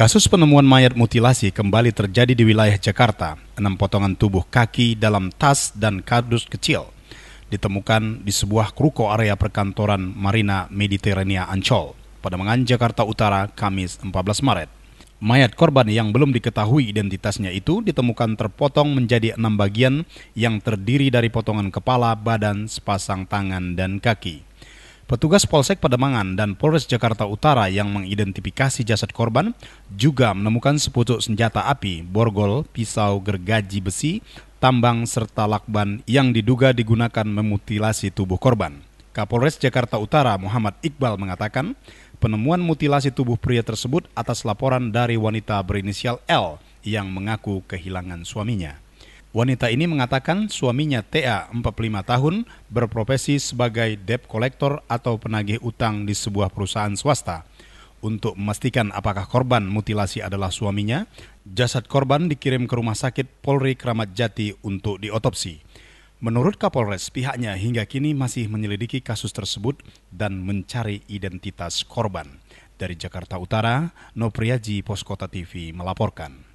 Kasus penemuan mayat mutilasi kembali terjadi di wilayah Jakarta. Enam potongan tubuh kaki dalam tas dan kardus kecil ditemukan di sebuah kruko area perkantoran Marina Mediterania Ancol, Pademangan, Jakarta Utara, Kamis 14 Maret. Mayat korban yang belum diketahui identitasnya itu ditemukan terpotong menjadi enam bagian yang terdiri dari potongan kepala, badan, sepasang tangan, dan kaki. Petugas Polsek Pademangan dan Polres Jakarta Utara yang mengidentifikasi jasad korban juga menemukan sepucuk senjata api, borgol, pisau gergaji besi, tambang serta lakban yang diduga digunakan memutilasi tubuh korban. Kapolres Jakarta Utara Muhammad Iqbal mengatakan, penemuan mutilasi tubuh pria tersebut atas laporan dari wanita berinisial L yang mengaku kehilangan suaminya. Wanita ini mengatakan suaminya TA 45 tahun berprofesi sebagai debt collector atau penagih utang di sebuah perusahaan swasta. Untuk memastikan apakah korban mutilasi adalah suaminya, jasad korban dikirim ke rumah sakit Polri Kramat Jati untuk diotopsi. Menurut Kapolres, pihaknya hingga kini masih menyelidiki kasus tersebut dan mencari identitas korban. Dari Jakarta Utara, Nopriaji Poskota TV melaporkan.